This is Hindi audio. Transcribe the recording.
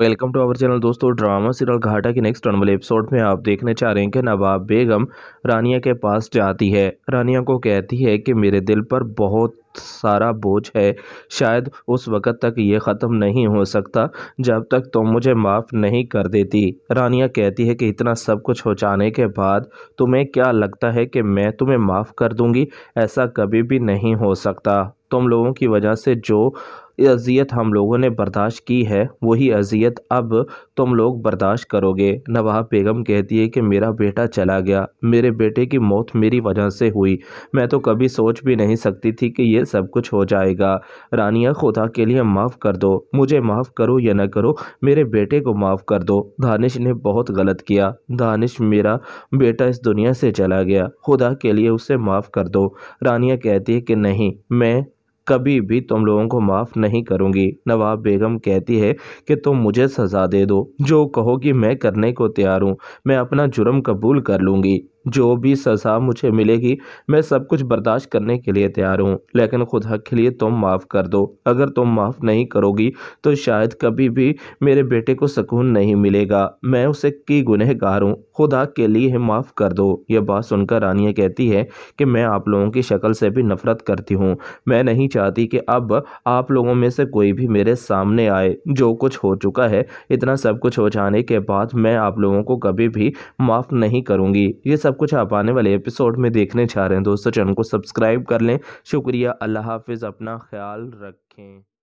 वेलकम टू अवर चैनल दोस्तों ड्रामा सीरियल घाटा के नेक्स्ट अनवल एपिसोड में आप देखने चाह रहे हैं कि नवाब बेगम रानिया के पास जाती है रानिया को कहती है कि मेरे दिल पर बहुत सारा बोझ है शायद उस वक़्त तक ये ख़त्म नहीं हो सकता जब तक तुम तो मुझे माफ़ नहीं कर देती रानिया कहती है कि इतना सब कुछ हो जाने के बाद तुम्हें क्या लगता है कि मैं तुम्हें माफ़ कर दूँगी ऐसा कभी भी नहीं हो सकता तुम लोगों की वजह से जो अजियत हम लोगों ने बर्दाश्त की है वही अजियत अब तुम लोग बर्दाश्त करोगे नवाब बेगम कहती है कि मेरा बेटा चला गया मेरे बेटे की मौत मेरी वजह से हुई मैं तो कभी सोच भी नहीं सकती थी कि यह सब कुछ हो जाएगा रानिया खुदा के लिए माफ़ कर दो मुझे माफ़ करो या ना करो मेरे बेटे को माफ़ कर दो दानिश ने बहुत गलत किया दानिश मेरा बेटा इस दुनिया से चला गया खुदा के लिए उसे माफ़ कर दो रानिया कहती है कि नहीं मैं कभी भी तुम लोगों को माफ़ नहीं करूँगी नवाब बेगम कहती है कि तुम मुझे सज़ा दे दो जो कहो कि मैं करने को तैयार हूँ मैं अपना जुर्म कबूल कर लूँगी जो भी सज़ा मुझे मिलेगी मैं सब कुछ बर्दाश्त करने के लिए तैयार हूँ लेकिन हक के लिए तुम माफ़ कर दो अगर तुम माफ़ नहीं करोगी तो शायद कभी भी मेरे बेटे को सुकून नहीं मिलेगा मैं उसे की गुनहगार हूँ खुदा के लिए माफ़ कर दो यह बात सुनकर रानिया कहती है कि मैं आप लोगों की शक्ल से भी नफ़रत करती हूँ मैं नहीं चाहती कि अब आप लोगों में से कोई भी मेरे सामने आए जो कुछ हो चुका है इतना सब कुछ हो जाने के बाद मैं आप लोगों को कभी भी माफ़ नहीं करूँगी ये सब कुछ आप आने वाले एपिसोड में देखने जा रहे हैं दोस्तों चैनल को सब्सक्राइब कर लें शुक्रिया अल्लाह हाफिज़ अपना ख्याल रखें